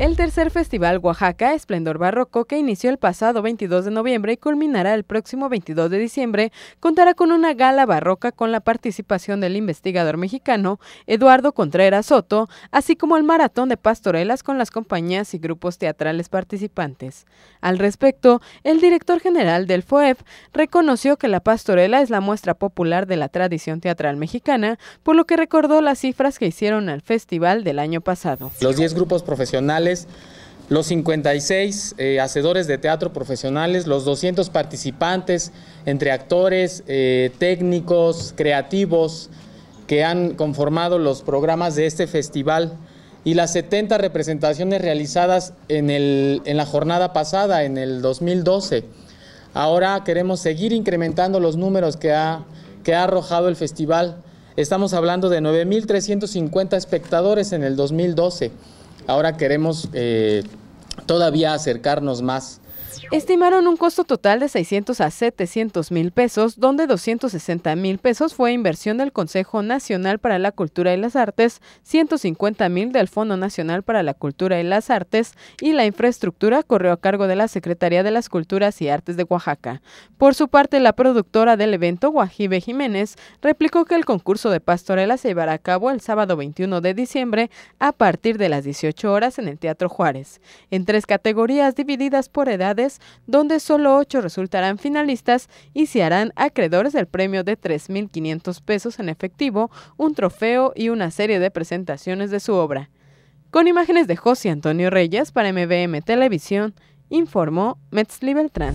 El tercer festival Oaxaca Esplendor Barroco, que inició el pasado 22 de noviembre y culminará el próximo 22 de diciembre, contará con una gala barroca con la participación del investigador mexicano Eduardo Contreras Soto, así como el maratón de pastorelas con las compañías y grupos teatrales participantes. Al respecto, el director general del FOEF e reconoció que la pastorela es la muestra popular de la tradición teatral mexicana, por lo que recordó las cifras que hicieron al festival del año pasado. Los 10 grupos profesionales los 56 eh, hacedores de teatro profesionales, los 200 participantes entre actores, eh, técnicos, creativos que han conformado los programas de este festival y las 70 representaciones realizadas en, la jornada pasada, en el 2012. Ahora queremos seguir incrementando los números que ha, que ha arrojado el festival. Estamos hablando de 9.350 espectadores en el 2012. Ahora queremos eh, todavía acercarnos más Estimaron un costo total de 600 a 700 mil pesos, donde 260 mil pesos fue inversión del Consejo Nacional para la Cultura y las Artes, 150 mil del Fondo Nacional para la Cultura y las Artes y la infraestructura corrió a cargo de la Secretaría de las Culturas y Artes de Oaxaca. Por su parte, la productora del evento, Guajibe Jiménez, replicó que el concurso de pastorela se llevará a cabo el sábado 21 de diciembre a partir de las 18 horas en el Teatro Juárez, en tres categorías divididas por edades donde solo ocho resultarán finalistas y se harán acreedores del premio de 3.500 pesos en efectivo, un trofeo y una serie de presentaciones de su obra. Con imágenes de José Antonio Reyes para MBM Televisión, informó Metzli Beltrán.